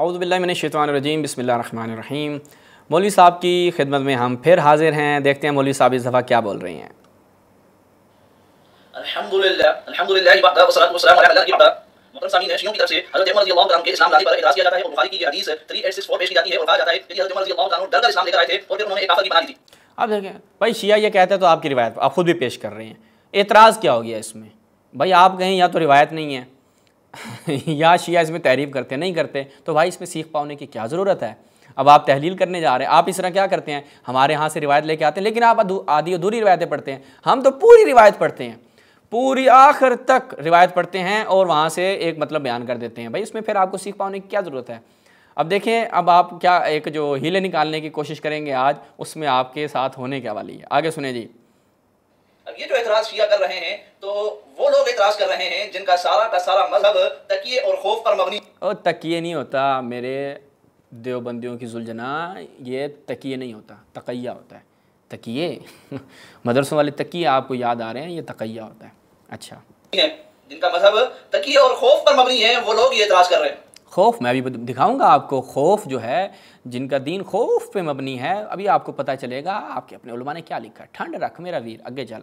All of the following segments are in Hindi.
अउज़बिल्लिमिनशैतवानरजीम बसमीम मौलवी साहब की खिदमत में हम फिर हाजिर हैं देखते हैं मौलवी साहब इस दफ़ा क्या बोल रही हैं अब देखें भाई शिया ये कहते हैं तो आपकी रिवायत आप खुद भी पेश कर रहे हैं एतराज़ क्या हो गया इसमें भाई आप कहें या तो रिवायत नहीं है या शिया इसमें तहरीफ करते नहीं करते तो भाई इसमें सीख पाने की क्या ज़रूरत है अब आप तहलील करने जा रहे हैं आप इस तरह क्या करते हैं हमारे यहाँ से रिवायत लेके आते हैं लेकिन आप आधी अधूरी रिवायतें पढ़ते हैं हम तो पूरी रिवायत पढ़ते हैं पूरी आखिर तक रिवायत पढ़ते हैं और वहाँ से एक मतलब बयान कर देते हैं भाई इसमें फिर आपको सीख पाने की क्या ज़रूरत है अब देखें अब आप क्या एक जो हीले निकालने की कोशिश करेंगे आज उसमें आपके साथ होने क्या वाली है आगे सुने जी अब ये जो एतराज शिया कर रहे हैं तो वो लोग एतराज कर रहे हैं जिनका सारा का सारा मजहब तकिए और खौफ पर मबनी और तकिए नहीं होता मेरे देवबंदियों की सुलझना ये तकिए नहीं होता तकैया होता है तकिए मदरसों वाले तकिए आपको याद आ रहे हैं ये तकैया होता है अच्छा जिनका मजहब तकिए और खौफ पर मबनी है वो लोग ये एतराज़ कर रहे हैं खौफ मैं अभी दिखाऊंगा आपको खौफ जो है जिनका दीन खौफ पे मबनी है अभी आपको पता चलेगा आपके अपने उलमा ने क्या लिखा ठंड रख मेरा वीर आगे चल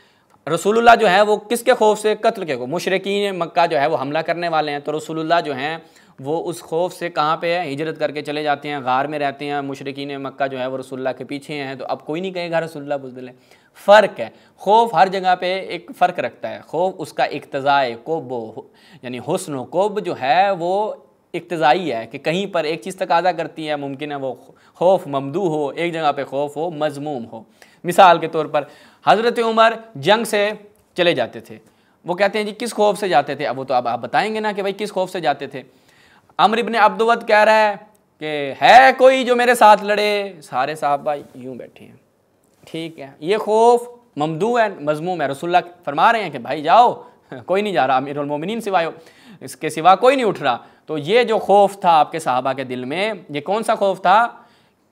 रसूलुल्लाह जो है वो किसके खौफ से कत्ल के को मुशरकिन मक्का जो है वो हमला करने वाले हैं तो रसूलुल्लाह जो हैं वो उस खौफ से कहाँ पे है हिजरत करके चले जाते हैं गार में रहते हैं मुशरकिन मक्का जो है वो रसुल्ला के पीछे हैं तो अब कोई नहीं कहेगा रसूलुल्लाह बुजदिल है फ़र्क है खौफ हर जगह पे एक फ़र्क रखता है खौफ उसका इकतज़ाए कोब यानी हसन कोब जो है वो इकतज़ाई है कि कहीं पर एक चीज़ तकाजा करती है मुमकिन है वो खौफ ममदू हो एक जगह पर खौफ हो मजमूम हो मिसाल के तौर पर हज़रत उमर जंग से चले जाते थे वो कहते हैं जी किस खौफ से जाते थे अब वो तो अब आप बताएंगे ना कि भाई किस खौफ से जाते थे अमर इबन अब्दुवत कह रहा है कि है कोई जो मेरे साथ लड़े सारे साहब भाई यूँ बैठे हैं ठीक है ये खौफ ममदू है मजमू है रसुल्ला फरमा रहे हैं कि भाई जाओ कोई नहीं जा रहा अमीरमिन सिवाय इसके सिवा कोई नहीं उठ रहा तो ये जो खौफ था आपके साहबा के दिल में ये कौन सा खौफ था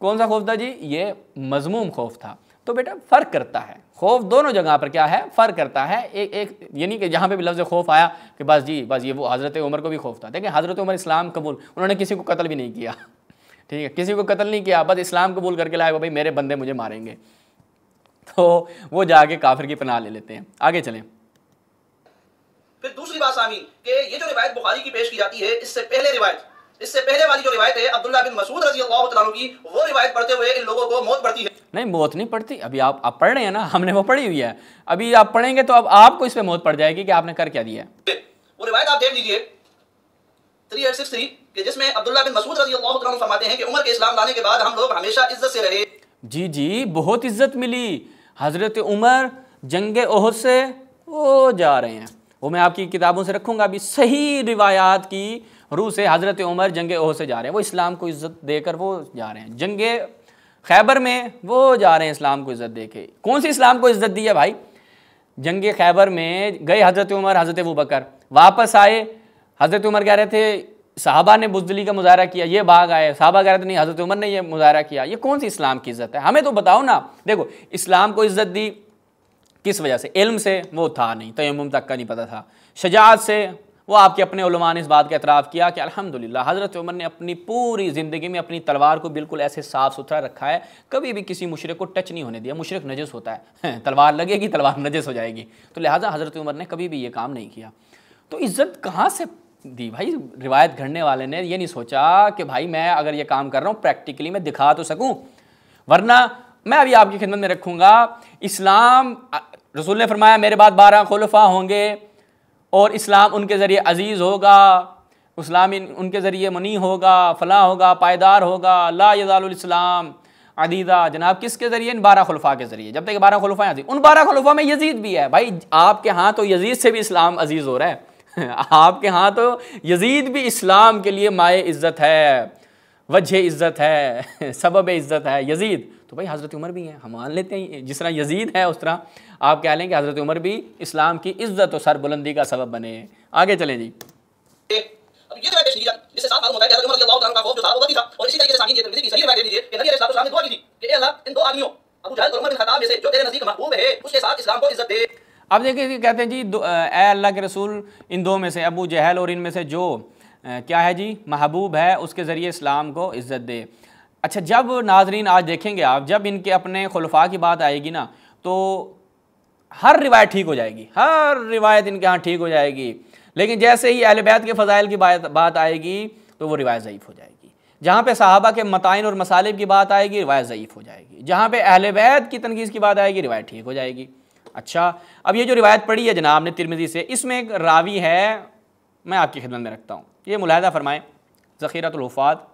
कौन सा खौफ था जी ये मजमूम खौफ था तो बेटा फ़र्क करता है खौफ दोनों जगह पर क्या है फ़र्क करता है एक एक यानी कि जहाँ पे भी लफ्ज़ खौफ आया कि बस जी बस ये वो हज़रत उमर को भी खौफ था देखिए हज़रत उमर इस्लाम कबूल उन्होंने किसी को कत्ल भी नहीं किया ठीक है किसी को कत्ल नहीं किया बस इस्लाम कबूल करके लाए भाई मेरे बंदे मुझे मारेंगे तो वो जाके काफिर की पनाह ले लेते हैं आगे चलें फिर दूसरी बात सामी कि ये जो रिवायत बुखारी की पेश की जाती है इससे पहले रिवायत इससे पहले वाली जो रिवायत है अब्दुल्ला बिन मसूद रजी अल्लाह की वो रिवायत पढ़ते हुए इन लोगों को मौत पड़ती है नहीं मौत नहीं पड़ती अभी आप आप पढ़ रहे हैं ना हमने वो पढ़ी हुई है अभी आप पढ़ेंगे तो अब आपको इस पर मौत पड़ जाएगी कि आपने कर क्या दिया वो रिवायत आप देख लीजिए 3863 कि जिसमें बिन मसूद रजी अल्लाह तआला फरमाते हैं कि उमर के इस्लाम लाने के बाद हम लोग हमेशा इज्जत से रहे जी जी बहुत इज्जत मिली हजरत उमर जंग ओहद से वो जा रहे हैं वो मैं आपकी किताबों से रखूंगा अभी सही रिवायात की रूह से हज़रत उमर जंग ओह से जा रहे हैं वो इस्लाम को इज़्ज़त देकर वो जा रहे हैं जंग खैबर में वो जा रहे हैं इस्लाम को इज़्ज़त दे के कौन सी इस्लाम को इज़्ज़त दी है भाई जंग खैबर में गए हज़रत उमर हज़रत वो बकर वापस आए हज़रत उमर कह रहे थे साहबा ने बुजदली का मुजाहरा किया ये बाग आए साहबा कह रहे थे नहीं हज़रत उमर ने ये मुजाहरा किया ये कौन सी इस्लाम की इज़्ज़त है हमें तो बताओ ना देखो इस्लाम को इज़्ज़त दी किस वजह से इल्म से वो था नहीं तयम तक का नहीं पता था शजात से वो आपके अपने उलमा ने इस बात का एतराफ़ किया कि अल्हम्दुलिल्लाह हज़रत उमर ने अपनी पूरी ज़िंदगी में अपनी तलवार को बिल्कुल ऐसे साफ़ सुथरा रखा है कभी भी किसी मशरक को टच नहीं होने दिया मशरक नजस होता है तलवार लगेगी तलवार नजस हो जाएगी तो लिहाजा हज़रत उमर ने कभी भी ये काम नहीं किया तो इज़्ज़त कहाँ से दी भाई रिवायत घड़ने वाले ने ये नहीं सोचा कि भाई मैं अगर ये काम कर रहा हूँ प्रैक्टिकली मैं दिखा तो सकूँ वरना मैं अभी आपकी खिदमत में रखूँगा इस्लाम रसूल ने फरमाया मेरे बाद बारह खलफा होंगे और इस्लाम उनके ज़रिए अज़ीज़ होगा इस्लाम उनके ज़रिए मनी होगा फ़लाँ होगा पायदार होगा ला यज़ालस्लाम अदीदा जनाब किसके ज़रिए इन बारह खलफा के ज़रिए जब तक बारह खलफा आती उन बारह खलफा में यजीद भी है भाई आपके यहाँ तो यजीद से भी इस्लाम अजीज़ हो रहा है आपके यहाँ तो यजीद भी इस्लाम के लिए माए इज़्ज़त है वजह इज़्ज़त है सबब इज़्ज़त है यजीद तो भाई हज़रत उमर भी हैं हम मान लेते हैं जिस तरह यजीद है उस तरह आप कह लेंगे हज़रत उमर भी इस्लाम की इज्जत और सरबुलंदी का सबब बने आगे चले जी अब देखिए कहते हैं जी ए अल्लाह के रसूल इन दो में से अबू जहल और इनमें से जो क्या है जी महबूब है उसके ज़रिए इस्लाम को इज़्ज़त दे अच्छा जब नाजरीन आज देखेंगे आप जब इनके अपने खलफा की बात आएगी ना तो हर रिवायत ठीक हो जाएगी हर रिवायत इनके यहाँ ठीक हो जाएगी लेकिन जैसे ही अहल के फ़जाइल की बात बात आएगी तो वो रिवायत ज़यीफ़ हो जाएगी जहाँ पे साहबा के मताइन और मसालिब की बात आएगी रिवायत ज़यीफ़ हो जाएगी जहाँ पे अहल बैत की तनकीज़ की बात आएगी रिवायत ठीक हो जाएगी अच्छा अब ये जो रिवायत पढ़ी है जनाब ने तिरमिजी से इसमें एक रावी है मैं आपकी खिदमत में रखता हूँ ये मुलाहदा फरमाएँ ज़खीरतलफ़ात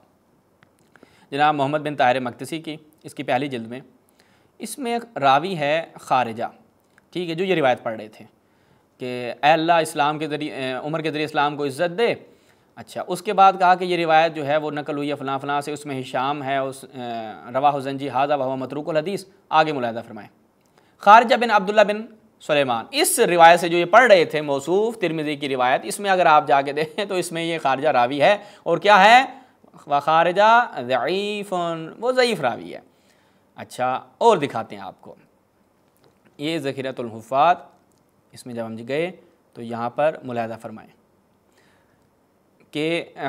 जनाब मोहम्मद बिन ताहिर मकतसी की इसकी पहली जल्द में इसमें रावी है खारजा ठीक है जो ये रिवायत पढ़ रहे थे कि अल्लाह इस्लाम के ज़रिए उमर के ज़रिए इस्लाम को इज़्ज़त दे अच्छा उसके बाद कहा कि ये रिवायत जो है वो नकल हुई है फ़लाँ फ़लाँ से उसमें हिशाम है उस रवा हुसन जी हाजा वह मतरूक हदीस आगे मुलायदा फरमाएँ खारजा बिन अब्दुल्ला बिन सुलेमान इस रिवायत से जो ये पढ़ रहे थे मौसूफ तिरमिजी की रिवायत इसमें अगर आप जाके देखें तो इसमें ये खारजा रावी है और क्या है व खारजा ज़ीफ़न वो ज़यीफ़ रावी है अच्छा और दिखाते हैं आपको ये ज़खीरतुल्हुफात इसमें जब हम गए तो यहाँ पर मुलाहदा फरमाएँ कि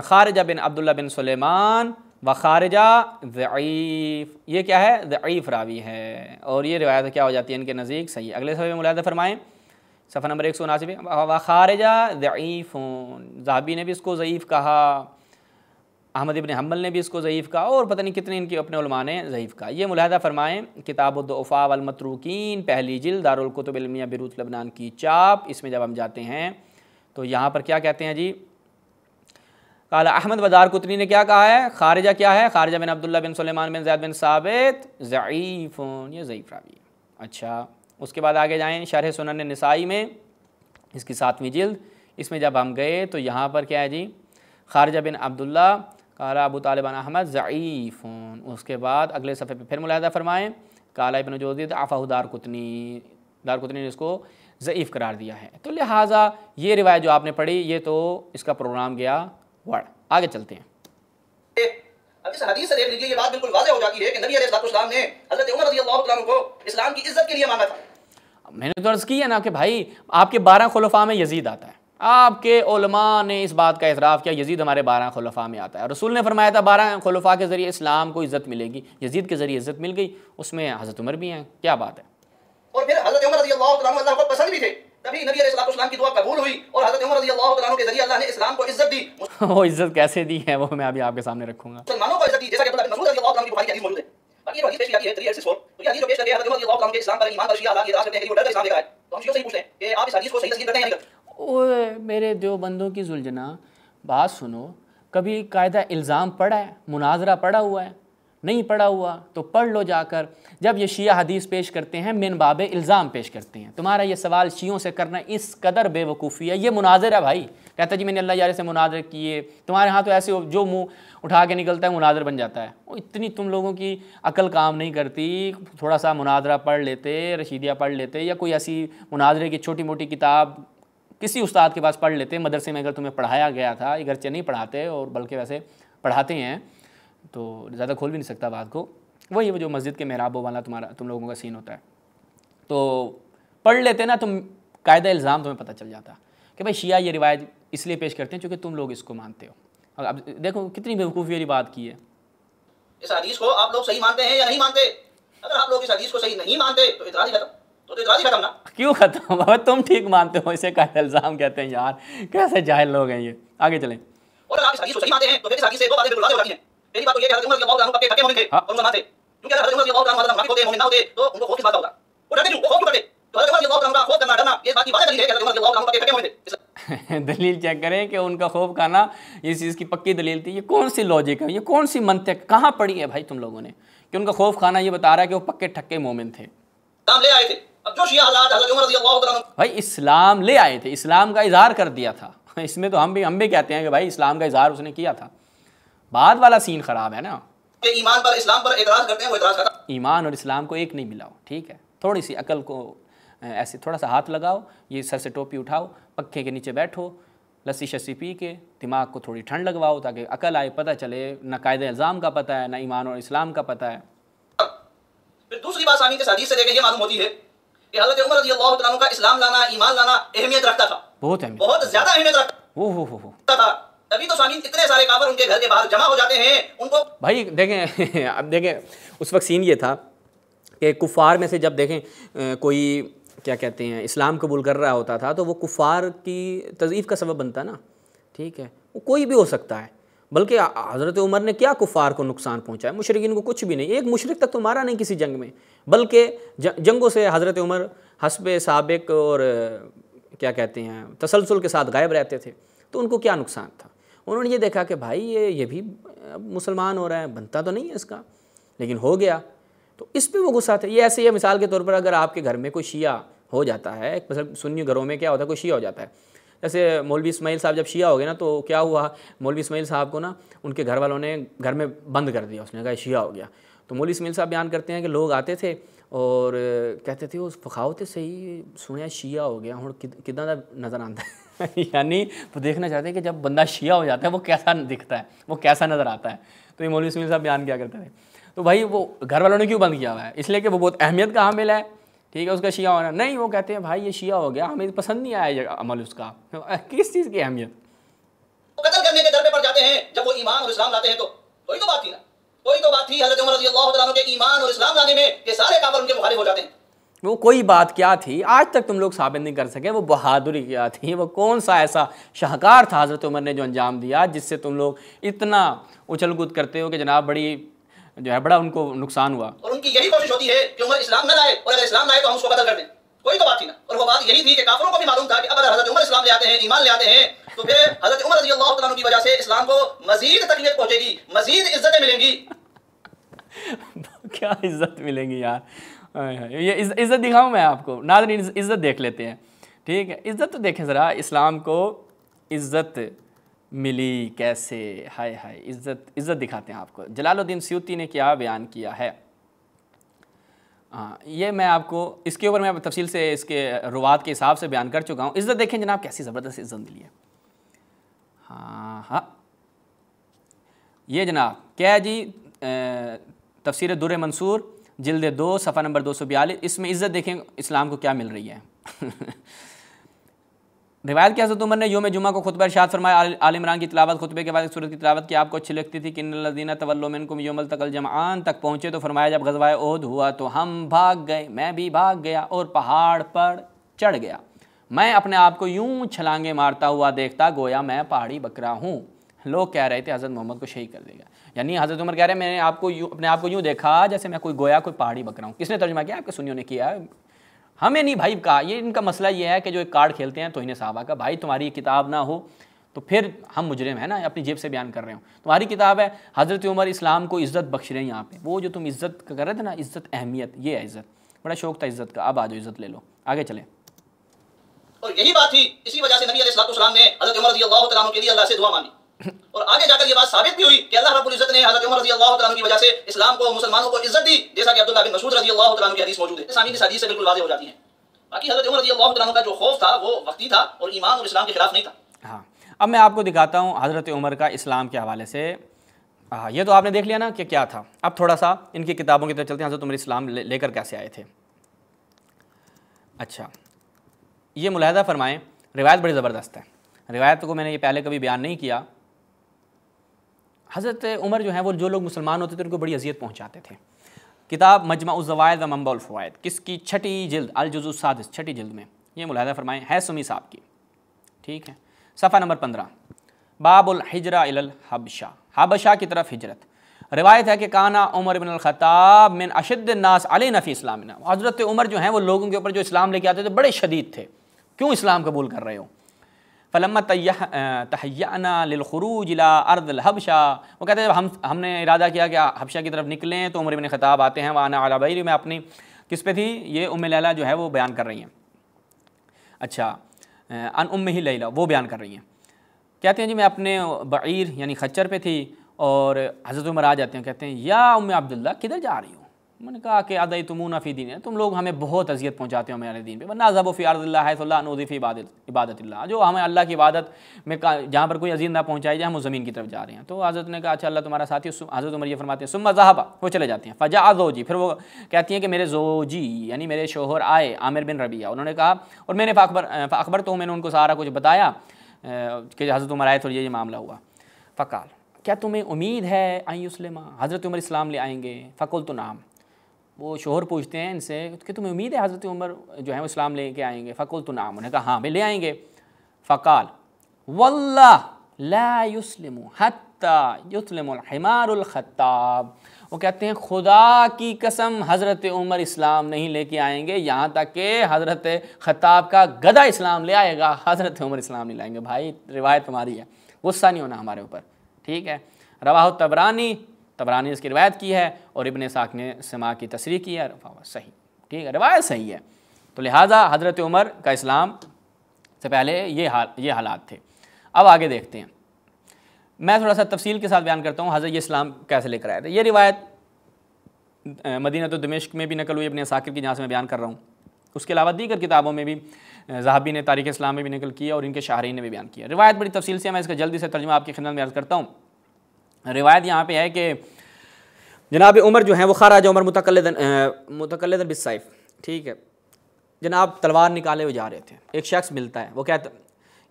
खारजा बिन अब्दुल्ला बिन सलेमान व खारजा ज़ीफ़ ये क्या है ज़ीफ़ रावी है और ये रिवायत क्या हो जाती है इनके नज़दीक सही है अगले सफ़े में मुलाहदा फरमाएँ सफ़ा नंबर एक सौ उनासी में व खारजा ज़ीफ़ोन जहाबी ने भी इसको ज़यीफ़ कहा अहमद इबन हम्बल ने भी इसको ज़यीफ़ कहा और पता नहीं कितने इनके अपने उलमा ने ज़यीफ़ कहा यह मुलाहदा फ़रमाएँ किताबुद्दफ़ा वलमतरूकिन पहली जिल दारकुतबिलमिया बिरूत लबनान की चाप इसमें जब हम जाते हैं तो यहाँ पर क्या कहते हैं जी काला अहमद वदार कुतनी ने क्या कहा है खारजा क्या है खारजा बिन अब्दुल्ला बिन सलेमान बिन जैद बिन साबित ज़यीफ़ोन ये ज़यीफ़ रावी अच्छा उसके बाद आगे जाएँ शरह सुनन नसाई में इसकी सातवीं जिल्द इसमें जब हम गए तो यहाँ पर क्या है जी खारजा बिन अब्दुल्ला काला अबू तालिबान अहमद ज़ीफ़ून उसके बाद अगले सफ़े पर फिर मुलाहदा फरमाएँ काला इबन जोदी आफ़ाहुदार कुतनी दार कुतनी ने इसको ज़यीफ़ करार दिया है तो लिहाजा ये रिवायत जो आपने पढ़ी ये तो इसका प्रोग्राम गया वर्ड आगे चलते हैं मैंने तो अर्ज़ किया ना कि भाई आपके बारह खलफा में यजीद आता है आपके उलमा ने इस बात का इतराफ़ किया यजीद हमारे बारह खलफा में आता है रसूल ने फरमाया था बारह खलफा के ज़रिए इस्लाम को इज़्ज़त मिलेगी यजीद के ज़रिए इज़्ज़त मिल गई उसमें हज़रत उमर भी हैं क्या बात है और फिर हज़रत उमर रजी अल्लाह को पसंद भी थे तभी नबी की दुआ कबूल हुई और हज़रत उमर रजी अल्लाह के ज़रिए अल्लाह ने इस्लाम को इज़्ज़त दी वो इज़्ज़त कैसे दी है वो मैं अभी आपके सामने रखूंगा इज़्ज़त दी जैसा कि मसूद रजी तो अल्लाह की बुखारी मौजूद है तो ओ मेरे देवबंदों की जुलझना बात सुनो कभी कायदा इल्ज़ाम पढ़ा है मुनाजरा पढ़ा हुआ है नहीं पढ़ा हुआ तो पढ़ लो जाकर जब ये शिया हदीस पेश करते हैं मिन बाब इल्ज़ाम पेश करते हैं तुम्हारा ये सवाल शियों से करना इस कदर बेवकूफ़ी है ये मुनाजर है भाई कहता जी मैंने अल्लाह यार से मुनाजर किए तुम्हारे यहाँ तो ऐसे जो मुंह उठा के निकलता है मुनाजर बन जाता है वो इतनी तुम लोगों की अकल काम नहीं करती थोड़ा सा मुनाजरा पढ़ लेते रशीदिया पढ़ लेते या कोई ऐसी मुनाजरे की छोटी मोटी किताब किसी उस्ताद के पास पढ़ लेते मदरसे में अगर तुम्हें पढ़ाया गया था अगरचे नहीं पढ़ाते और बल्कि वैसे पढ़ाते हैं तो ज़्यादा खोल भी नहीं सकता बात को वही वो जो मस्जिद के महराबों वाला तुम्हारा तुम लोगों का सीन होता है तो पढ़ लेते ना तुम कायदा इल्ज़ाम तुम्हें पता चल जाता कि भाई शिया ये रिवायत इसलिए पेश करते हैं क्योंकि तुम लोग इसको मानते हो अब देखो कितनी बेवकूफ़ी वाली बात की है इस हदीस को आप लोग सही मानते हैं या नहीं मानते अगर आप लोग इस हदीस को सही नहीं मानते तो इतराज खत्म तो क्यों खत्म अब तुम ठीक मानते हो इसे का इल्ज़ाम कहते हैं यार कैसे जाहिल लोग हैं ये आगे चलें और आप सही मानते हैं तो फिर से दो बातें हैं बात तो ये है हज़रत उमर के थे हाँ। और क्योंकि हज़रत उमर होते ना होते तो उनको खौफ बात होगा वो डरते क्यों खौफ क्यों तो हज़रत उमर खौफ करना डरना ये बात की दलील है हज़रत उमर के थे दलील चेक करें कि उनका खौफ खाना इस चीज़ की पक्की दलील थी ये कौन सी लॉजिक है ये कौन सी मंतक कहाँ पड़ी है भाई तुम लोगों ने कि उनका खौफ खाना ये बता रहा है कि वो पक्के ठक्के मोमिन थे ले आए थे भाई इस्लाम ले आए थे इस्लाम का इजहार कर दिया था इसमें तो हम भी हम भी कहते हैं कि भाई इस्लाम का इजहार उसने किया था बाद वाला सीन खराब है ना ईमान पर इस्लाम पर करते हैं वो करता ईमान और इस्लाम को एक नहीं मिलाओ ठीक है थोड़ी सी अकल को ऐसे थोड़ा सा हाथ लगाओ ये सर से टोपी उठाओ पक्के के नीचे बैठो लस्सी शस्सी पी के दिमाग को थोड़ी ठंड लगवाओ ताकि अकल आए पता चले ना कायदे इल्ज़ाम का पता है ना ईमान और इस्लाम का पता है फिर दूसरी बात सामी के साथ से मालूम होती है कि हजरत उमर रजी अल्लाह का इस्लाम लाना ईमान लाना अहमियत रखता था बहुत बहुत ज्यादा अहमियत रखता तभी तो इतने सारे काफर उनके घर के बाहर जमा हो जाते हैं उनको भाई देखें अब देखें उस वक्त सीन ये था कि कुफार में से जब देखें कोई क्या कहते हैं इस्लाम कबूल कर रहा होता था तो वो कुफार की तज़ीफ़ का सबब बनता ना ठीक है वो कोई भी हो सकता है बल्कि हज़रत उमर ने क्या कुफ़ार को नुकसान पहुँचाया मुशरकिन को कुछ भी नहीं एक मुशरक तक तो मारा नहीं किसी जंग में बल्कि जंगों से हज़रत उमर हसब सबक और क्या कहते हैं तसलसल के साथ गायब रहते थे तो उनको क्या नुकसान था उन्होंने ये देखा कि भाई ये ये भी मुसलमान हो रहा है बनता तो नहीं है इसका लेकिन हो गया तो इस पर वो गुस्सा था ये ऐसे ही मिसाल के तौर पर अगर आपके घर में कोई शिया हो जाता है मतलब सुन्नी घरों में क्या होता है कोई शिया हो जाता है जैसे मौलवी इसमाइल साहब जब शिया हो गए ना तो क्या हुआ मौलवी इसमाइल साहब को ना उनके घर वालों ने घर में बंद कर दिया उसने कहा शिया हो गया तो मौलवी इसमाइल साहब बयान करते हैं कि लोग आते थे और कहते थे उस फखावत तो सही सुने शिया हो गया हूँ कि नज़र आता है यानी तो देखना चाहते हैं कि जब बंदा शिया हो जाता है वो कैसा दिखता है वो कैसा नज़र आता है तो ये मौलवी इसमाइल साहब बयान क्या करते थे तो भाई वो घर वालों ने क्यों बंद किया हुआ है इसलिए कि वो बहुत अहमियत का हामिल है ठीक है उसका शिया होना नहीं वो कहते हैं भाई ये शिया हो गया हमें पसंद नहीं आया अमल उसका तो, किस चीज़ की अहमियत करने के जाते हैं जब वो ईमान और इस्लाम लाते हैं तो तो बात थी ना तो बात थी हजरत उमर रजी अल्लाह के ईमान और इस्लाम लाने में ये सारे उनके मुखालिफ हो जाते हैं वो कोई बात क्या थी आज तक तुम लोग साबित नहीं कर सके वो बहादुरी क्या थी वो कौन सा ऐसा शाहकार था हज़रत उमर ने जो अंजाम दिया जिससे तुम लोग इतना उछल कूद करते हो कि जनाब बड़ी जो है बड़ा उनको नुकसान हुआ और उनकी यही कोशिश होती है कि उमर इस्लाम न लाए और अगर इस्लाम लाए तो हम उसको बदल कर दें कोई तो बात थी ना और वो बात यही थी कि काफरों को भी मालूम था कि अगर हजरत उमर इस्लाम ले आते हैं ईमान ले आते हैं तो फिर हजरत उमर रजी अल्लाह तआला की वजह से इस्लाम को मजीद तकलीफ पहुंचेगी मजीद इज्जतें मिलेंगी क्या इज्जत मिलेंगी यार ये इज्जत दिखाऊं मैं आपको नाजरीन इज्जत देख लेते हैं ठीक है इज्जत तो देखें ज़रा इस्लाम को इज्जत मिली कैसे हाय हाय इज्जत इज्जत दिखाते हैं आपको जलालुद्दीन सियूती ने क्या बयान किया है हाँ ये मैं आपको इसके ऊपर मैं तफसील से इसके रुवात के हिसाब से बयान कर चुका हूँ इज्जत देखें जनाब कैसी ज़बरदस्त इज्जत मिली है हाँ हाँ ये जनाब क्या है जी तफसर दुर मंसूर जल्द दो सफ़ा नंबर दो सौ बयालीस इसमें इज़्ज़त देखें इस्लाम को क्या मिल रही है रिवायत की हजरत उमर ने योम जुमा को खुतबा इरशाद फरमाया आल इमरान की तलावत खुतबे के बाद सूरत की तलावत की आपको अच्छी लगती थी कि नदीना तवलोमिन को योमल तकल जमान तक पहुँचे तो फरमाया जब गजवाए ओहद हुआ तो हम भाग गए मैं भी भाग गया और पहाड़ पर चढ़ गया मैं अपने आप को यूं छलांगे मारता हुआ देखता गोया मैं पहाड़ी बकरा हूँ लोग कह रहे थे हज़रत मोहम्मद को शहीद कर देगा यानी हज़रत उमर कह रहे मैंने आपको यूँ अपने आप को यूँ देखा जैसे मैं कोई गोया कोई पहाड़ी बकरा हूँ किसने तर्जमा किया आपके सुनियों ने किया हमें नहीं भाई कहा ये इनका मसला ये है कि जो एक कार्ड खेलते हैं तो इन्हें साहबा का भाई तुम्हारी किताब ना हो तो फिर हम मुजरम है ना अपनी जेब से बयान कर रहे हो तुम्हारी किताब है हज़रत उमर इस्लाम को इज़्ज़त बख्श रहे हैं यहाँ पे वो जो तुम इज़्ज़त कर रहे थे ना इज़्ज़त अहमियत ये है इज़्ज़त बड़ा शौक था इज़्ज़त का अब आ जाओ इज़्ज़त ले लो आगे चले और यही बात थी इसी वजह से नबी ने हज़रत उमर के लिए अल्लाह से दुआ मांगी और आगे जाकर यह बात साबित भी हुई कि अल्लाह रब्बुल इज्जत ने हजरत उमर रजी अल्लाह तआला की वजह से इस्लाम को मुसलमानों को इज्जत दी जैसा कि अब्दुल्लाह बिन मसूद रजी अल्लाह तआला की हदीस मौजूद है सामने की हदीस से बिल्कुल वाजह हो जाती है बाकी हजरत उमर रजी अल्लाह तआला का जो खौफ था वो वक्ती था और ईमान और इस्लाम के खिलाफ नहीं था हां अब मैं आपको दिखाता हूं हजरत उमर का इस्लाम के हवाले से हाँ ये तो आपने देख लिया ना कि क्या था अब थोड़ा सा इनकी किताबों की तरफ चलते हैं हजरत उमर इस्लाम लेकर कैसे आए थे अच्छा ये मुलाहदा फरमाएं रिवायत बड़ी ज़बरदस्त है रिवायत को मैंने ये पहले कभी बयान नहीं किया हज़रत उमर जो है वो जो लोग मुसलमान होते थे उनको बड़ी अजियत पहुँचाते थे किताब मजमा उज़वायद व मम्बाफ़वायद किसकी छठी जल्द अलजुज़ुसादिस छठी जल्द में ये मुलाहदा फरमाएँ है सुमी साहब की ठीक है सफ़ा नंबर पंद्रह बाबुल हिजरा इलल हबशा हबशा की तरफ हिजरत रिवायत है कि काना उमर बिन ख़ताब मिन अशद नास अली नफ़ी इस्लाम हज़रत उमर जो हैं वो लोगों के ऊपर जो इस्लाम लेके आते थे बड़े शदीद थे क्यों इस्लाम कबूल कर रहे हो फ़लम तहयाना लिलखरूज ला अर्द हबशा वो कहते हैं हम हमने इरादा किया कि हबशा की तरफ निकलें तो उम्र बिन खिताब आते हैं वाना बैर में अपनी किस पे थी ये उम लैला जो है वो बयान कर रही हैं अच्छा अन उम ही लैला वो बयान कर रही हैं कहते हैं जी मैं अपने बईर यानी खच्चर पे थी और हज़रत उमर आ जाते हैं कहते हैं या उम अब्दुल्ला किधर जा रही हूँ उन्होंने कहा कि अदय तुमूना फ़ी दीन तुम लोग हमें बहुत अजियत पहुँचाते हो हमारे दीन पे वरना अजब फ़ी अर्ज़ल्लाफ़ी इबादत इबादत जो हमें अल्लाह की इबादत में जहाँ पर कोई अजीत ना पहुँचाई जाए हम ज़मीन की तरफ जा रहे हैं तो हज़रत ने कहा अच्छा अल्लाह तुम्हारा साथी हज़रत उम्र ये फरमाते हैं सुम जहाबा वो चले जाते हैं फ़जा जी फिर वो कहती हैं कि मेरे जो जी यानी मेरे शोहर आए आमिर बिन रबिया उन्होंने कहा और मैंने फ़ाकबर अकबर तो मैंने उनको सारा कुछ बताया कि हज़रत उम्र आए तो ये मामला हुआ फ़काल क्या तुम्हें उम्मीद है आई उसलमा हज़रत उम्र इस्लाम ले आएंगे फ़कुल तो नाम वो शोहर पूछते हैं इनसे कि तुम्हें उम्मीद है हज़रत उमर जो है वो इस्लाम ले के आएंगे फ़कुल तो नाम उन्हें कहा हाँ भाई ले आएंगे फ़काल वल्ला लासलम हत्ता वो कहते हैं खुदा की कसम हज़रत उमर इस्लाम नहीं लेके आएंगे यहाँ तक कि हज़रत ख़ताब का गदा इस्लाम ले आएगा हज़रत उमर इस्लाम नहीं लाएंगे भाई रिवायत हमारी है गुस्सा नहीं होना हमारे ऊपर ठीक है रवा तबरानी तबरानी इसकी रवायत की है और इबन साक ने समा की तस्री की है सही ठीक है रवायत सही है तो लिहाजा हज़रत उमर का इस्लाम से पहले ये हाल ये हालात थे अब आगे देखते हैं मैं थोड़ा सा तफसील के साथ बयान करता हूँ हज़रत ये इस्लाम कैसे लेकर आया था ये रिवायत मदीना तो दमिश्क में भी नकल हुई अपने साकिब की जहाँ से मैं बयान कर रहा हूँ उसके अलावा दीगर किताबों में भी जहाबी ने तारीख इस्लाम में भी नकल किया और इनके शाहरीन ने भी बयान किया रिवायत बड़ी तफसील से मैं इसका जल्दी से तर्जमा आपकी खिदमत में अर्ज़ करता हूँ रिवायत यहाँ पे है कि जनाब उमर जो है वो खराज उमर मुतकलदन मुतकलदन बिसाइफ ठीक है जनाब तलवार निकाले हुए जा रहे थे एक शख्स मिलता है वो कहता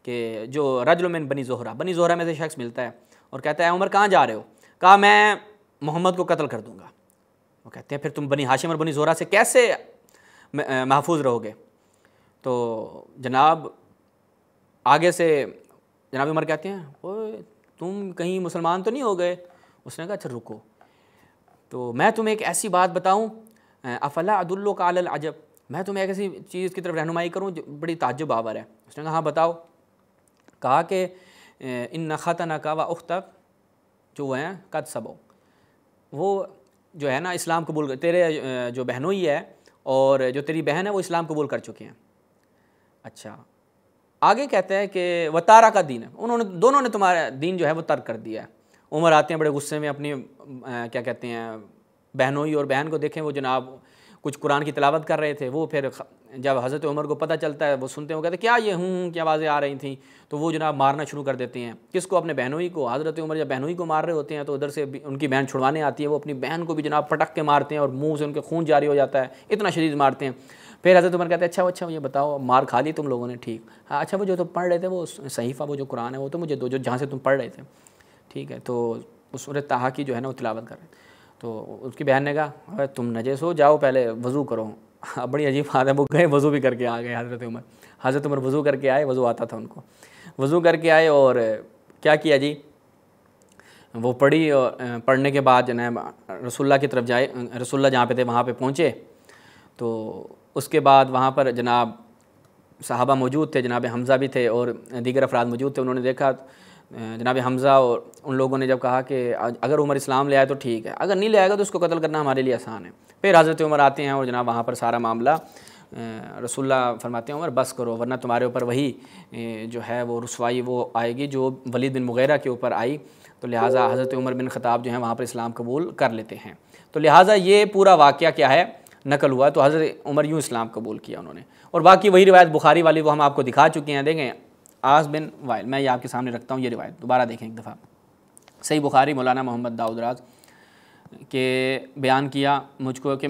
कि जो रजलमिन बनी जोहरा बनी जोहरा में से शख्स मिलता है और कहता है उमर कहाँ जा रहे हो कहा मैं मोहम्मद को कत्ल कर दूँगा वो कहते हैं फिर तुम बनी हाशिम और बनी जोहरा से कैसे महफूज रहोगे तो जनाब आगे से जनाब उमर कहते हैं तुम कहीं मुसलमान तो नहीं हो गए उसने कहा अच्छा रुको तो मैं तुम्हें एक ऐसी बात बताऊँ अफला अदुल्लो का आल अजब मैं तुम्हें एक ऐसी चीज़ की तरफ रहनुमाई करूँ जो बड़ी ताजुब आवर है उसने कहा हाँ बताओ कहा कि इन न नका व तक जो हैं कद सबो वो जो है ना इस्लाम कबूल कर तेरे जो बहनोई ही है और जो तेरी बहन है वो इस्लाम कबूल कर चुके हैं अच्छा आगे कहते हैं कि व तारा का दीन है उन्होंने दोनों ने तुम्हारा दीन जो है वो तर्क कर दिया है उमर आते हैं बड़े गुस्से में अपनी आ, क्या कहते हैं बहनोई और बहन को देखें वो जनाब कुछ कुरान की तलावत कर रहे थे वो फिर जब हज़रत उमर को पता चलता है वो सुनते हैं वो कहते क्या ये हूँ की आवाज़ें आ रही थी तो वो जनाब मारना शुरू कर देते हैं किसको अपने बहनोई को हज़रत उमर जब बहनोई को मार रहे होते हैं तो उधर से उनकी बहन छुड़वाने आती है वो अपनी बहन को भी जनाब पटक के मारते हैं और मुँह से उनके खून जारी हो जाता है इतना शरीर मारते हैं फिर हज़रत उमर कहते हैं अच्छा अच्छा ये बताओ मार खा ली तुम लोगों ने ठीक हाँ अच्छा वो जो तुम पढ़ रहे थे वो सहीफ़ा वो जो कुरान है वो तो मुझे दो जो जहाँ से तुम पढ़ रहे थे ठीक है तो उस सूरत की जो है ना वो तिलावत कर रहे तो उसकी बहन ने कहा अरे तुम नजस हो जाओ पहले वज़ू करो अब बड़ी अजीब बात है वो गए वज़ू भी करके आ गए हज़रत उमर हज़रत उमर वज़ू करके आए वज़ू आता था उनको वज़ू करके आए और क्या किया जी वो पढ़ी और पढ़ने के बाद जो है रसुल्ला की तरफ जाए रसुल्ला जहाँ पे थे वहाँ पे पहुँचे तो उसके बाद वहाँ पर जनाब साहबा मौजूद थे जनाब हमज़ा भी थे और दीगर अफराद मौजूद थे उन्होंने देखा जनाब हमज़ा और उन लोगों ने जब कहा कि अगर उमर इस्लाम ले आए तो ठीक है अगर नहीं ले आएगा तो उसको कत्ल करना हमारे लिए आसान है फिर हज़रत उमर आते हैं और जनाब वहाँ पर सारा मामला रसुल्ला फरमाते हैं उमर बस करो वरना तुम्हारे ऊपर वही जो है वो रसवाई वो आएगी जो वली बिन मुगैरा के ऊपर आई तो लिहाजा हज़रत उमर बिन ख़ताब जो है वहाँ पर इस्लाम कबूल कर लेते हैं तो लिहाजा ये पूरा वाक़ क्या है नकल हुआ तो हज़रत उमर यूँ इस्लाम कबूल किया उन्होंने और बाकी वही रिवायत बुखारी वाली वो हम आपको दिखा चुके हैं देखें आस बिन वायल मैं ये आपके सामने रखता हूँ ये रिवायत दोबारा देखें एक दफ़ा सही बुखारी मौलाना मोहम्मद दाऊदराज के बयान किया मुझको कि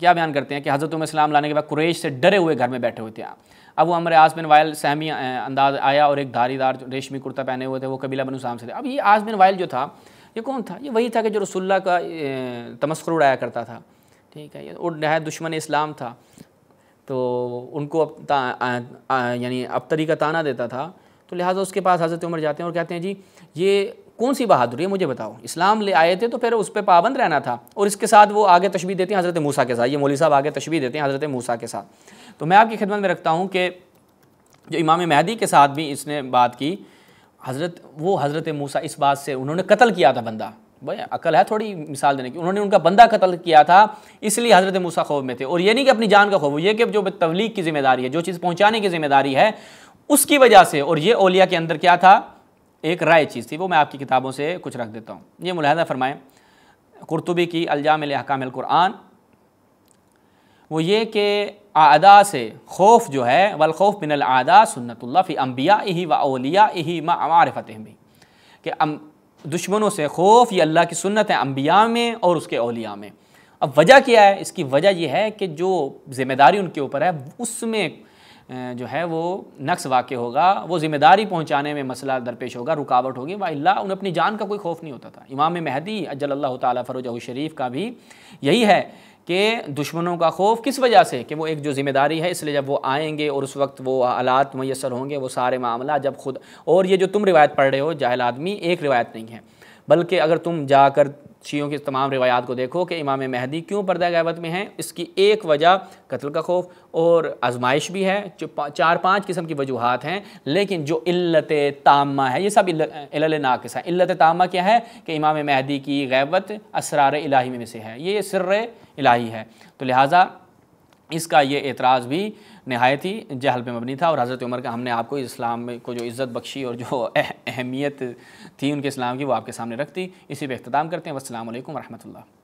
क्या बयान करते हैं कि हज़रत उमर इस्लाम लाने के बाद कुरेश से डरे हुए घर में बैठे हुए थे अब वो अमर आस बिन वायल सहमी अंदाज आया और एक धारीदार रेशमी कुर्ता पहने हुए थे वो कबीला बन उसाम से थे अब ये आस बिन वायल जो था ये कौन था ये वही था कि जो रसुल्ला का तमस्कर उड़ाया करता था ठीक है और नहाय दुश्मन इस्लाम था तो उनको यानी अबतरी का ताना देता था तो लिहाजा उसके पास हज़रत उमर जाते हैं और कहते हैं जी ये कौन सी बहादुरी है मुझे बताओ इस्लाम ले आए थे तो फिर उस पर पाबंद रहना था और इसके साथ वो आगे तशबी देते हैं हज़रत मूसा के साथ ये मोली साहब आगे तशबी देते हैं हज़रत मूसा के साथ तो मैं आपकी खिदमत में रखता हूँ कि जो इमाम महदी के साथ भी इसने बात की हज़रत वो हज़रत मूसा इस बात से उन्होंने कत्ल किया था बंदा भाई अकल है थोड़ी मिसाल देने की उन्होंने उनका बंदा कत्ल किया था इसलिए हज़रत मूसा खौफ में थे और ये नहीं कि अपनी जान का खौफ ये कि जो तबलीग की जिम्मेदारी है जो चीज़ पहुँचाने की जिम्मेदारी है उसकी वजह से और ये ओलिया के अंदर क्या था एक राय चीज़ थी वो मैं आपकी किताबों से कुछ रख देता हूँ ये मुलाहदा फरमाएँ कुरतुबी की हकाम कुरान वो ये कि आदा से खौफ जो है वलखौफ बिन आदा सुन्नतुल्ला फ़ी अम्बिया ही व ओलिया ही मारफ़त भी कि दुश्मनों से खौफ ये अल्लाह की सुन्नत है अम्बिया में और उसके अलिया में अब वजह क्या है इसकी वजह यह है कि जो ज़िम्मेदारी उनके ऊपर है उसमें जो है वो नक्स वाक़ होगा वो ज़िम्मेदारी पहुँचाने में मसला दरपेश होगा रुकावट होगी वाला उन्हें अपनी जान का कोई खौफ नहीं होता था इमाम महदी अजल अल्लाह शरीफ का भी यही है कि दुश्मनों का खौफ किस वजह से कि वो एक जो ज़िम्मेदारी है इसलिए जब वो आएंगे और उस वक्त वो हालात मैसर होंगे वो सारे मामला जब खुद और ये जो तुम रिवायत पढ़ रहे हो जाहिल आदमी एक रिवायत नहीं है बल्कि अगर तुम जाकर शीयों की तमाम रिवायात को देखो कि इमाम महदी क्यों पर्दा गैबत में हैं इसकी एक वजह कत्ल का खौफ और आजमाइश भी है जो चार पाँच किस्म की वजूहत हैं लेकिन जो इल्लत तामा है ये सब इल्ल नाकस है इल्लत तामा क्या है कि इमाम महदी की गैबत असरार इलाही में से है ये सर इलाही है तो लिहाजा इसका ये एतराज़ भी नहायत ही जहल पर मबनी था और हज़रत उमर का हमने आपको इस्लाम को जो इज़्ज़त बख्शी और जो अहमियत थी उनके इस्लाम की वो आपके सामने रख दी इसी पर अख्ताम करते हैं वसलम वरहमल